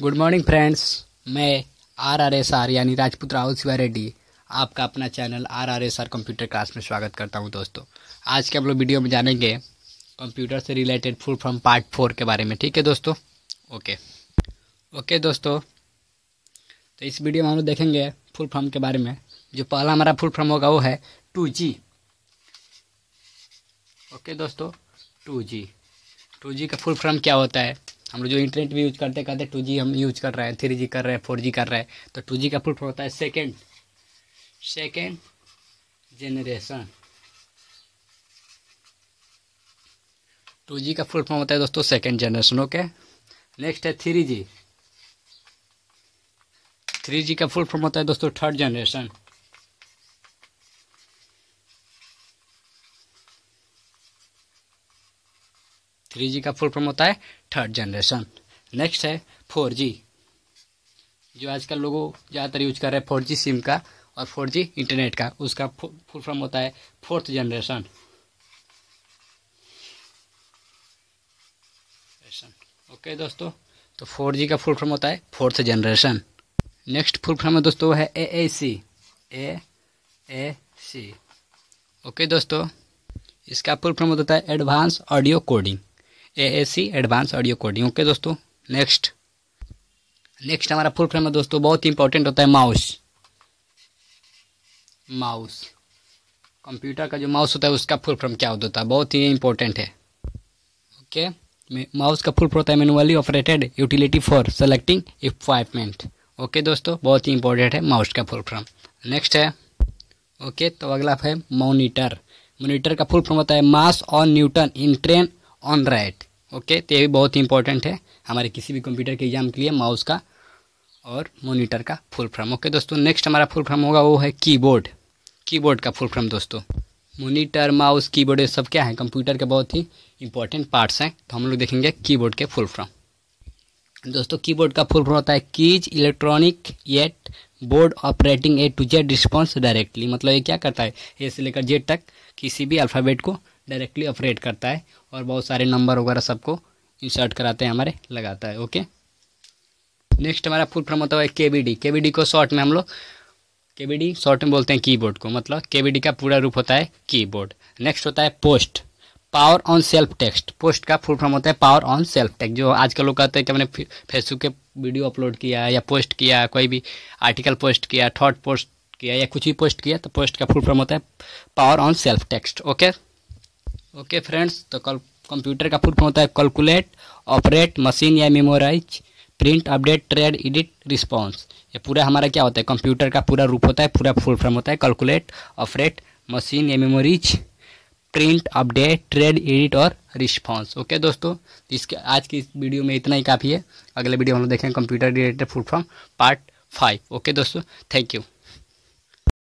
good morning friends मैं R R S R यानी राजपूत राहुल शिवा रेड्डी आपका अपना channel R R S R computer class में स्वागत करता हूं दोस्तों आज के हम लोग वीडियो में जानेंगे कंप्यूटर से related full form part four के बारे में ठीक है दोस्तों ओके ओके दोस्तों तो इस वीडियो में हम लोग देखेंगे फुल फॉर्म के बारे में जो पहला हमारा फुल फॉर्म होगा वो है टू जी ओके दोस्तों टू जी टू जी का फुल फॉर्म क्या होता है हम लोग जो इंटरनेट भी यूज करते करते टू जी हम यूज कर रहे हैं थ्री जी कर रहे हैं फोर जी कर रहे हैं तो टू जी का फुल होता है second second generation two G का फुल फॉर्म होता है दोस्तों सेकेंड जनरेशन ओके नेक्स्ट है थ्री जी थ्री जी का फुल फॉर्म होता है दोस्तों थर्ड जनरेशन थ्री जी का फुल फॉर्म होता है थर्ड जनरेशन नेक्स्ट है फोर जी जो आजकल लोगों ज़्यादातर यूज कर रहे हैं फोर जी सिम का और फोर जी इंटरनेट का उसका फुल फॉर्म होता है फोर्थ जनरेशन ओके दोस्तों तो फोर जी का फुल फॉर्म होता है fourth generation next full form है दोस्तों है ए ए सी ए ए सी ओके दोस्तों इसका फुल फॉर्म होता है advance audio coding A advance audio coding okay दोस्तों नेक्स्ट नेक्स्ट हमारा फुल फ्रेम है दोस्तों बहुत ही इंपॉर्टेंट होता है माउस माउस कंप्यूटर का जो माउस होता है उसका फुल फ्रॉम क्या होता है बहुत ही इंपॉर्टेंट है ओके माउस का फुल फ्रॉम होता है manually operated utility for selecting equipment okay दोस्तों बहुत ही इंपॉर्टेंट है माउस का फुल फ्रॉम नेक्स्ट है ओके तो अगला है मोनीटर मोनीटर का फुल फ्रॉम होता है mass on Newton in train on right okay तो ये भी बहुत ही इंपॉर्टेंट है हमारे किसी भी कंप्यूटर के एग्जाम के लिए माउस का और मोनिटर का फुल फॉर्म ओके दोस्तों नेक्स्ट हमारा फुल फॉर्म होगा वो है कीबोर्ड कीबोर्ड का फुल फॉर्म दोस्तों मोनीटर माउस कीबोर्ड ये सब क्या है कंप्यूटर के बहुत ही इंपॉर्टेंट पार्ट्स हैं तो हम लोग देखेंगे कीबोर्ड के फुल फॉर्म दोस्तों कीबोर्ड का फुल फॉर्म होता है keys electronic yet board operating A to Z response directly मतलब ये क्या करता है ए से लेकर जेड तक किसी भी अल्फ़ाबेट को डायरेक्टली ऑपरेट करता है और बहुत सारे नंबर वगैरह सबको इंसर्ट कराते हैं हमारे लगाता है ओके नेक्स्ट हमारा फुल फॉर्म होता है K B D K B D को शॉर्ट में हम लोग के बी डी शॉर्ट में बोलते हैं कीबोर्ड को मतलब के बी डी का पूरा रूप होता है कीबोर्ड नेक्स्ट होता है post power on self text post का फुल फॉर्म होता है पावर ऑन सेल्फ टेक्स्ट जो आजकल लोग कहते हैं कि मैंने फेसबुक के वीडियो अपलोड किया या पोस्ट किया कोई भी आर्टिकल पोस्ट किया थॉट पोस्ट किया या कुछ भी पोस्ट किया तो पोस्ट का फुल फॉर्म होता है power on self text okay okay friends तो कल कंप्यूटर का फुल फॉर्म होता है कैलकुलेट ऑपरेट मशीन या memorize print update trade edit response ये पूरा हमारा क्या होता है कंप्यूटर का पूरा रूप होता है पूरा फुल फॉर्म होता है कैलकुलेट ऑपरेट मशीन या memories print update trade edit और रिस्पॉन्स ओके दोस्तों इसके आज की इस वीडियो में इतना ही काफ़ी है अगले वीडियो हम लोग देखेंगे computer related full form part five okay दोस्तों थैंक यू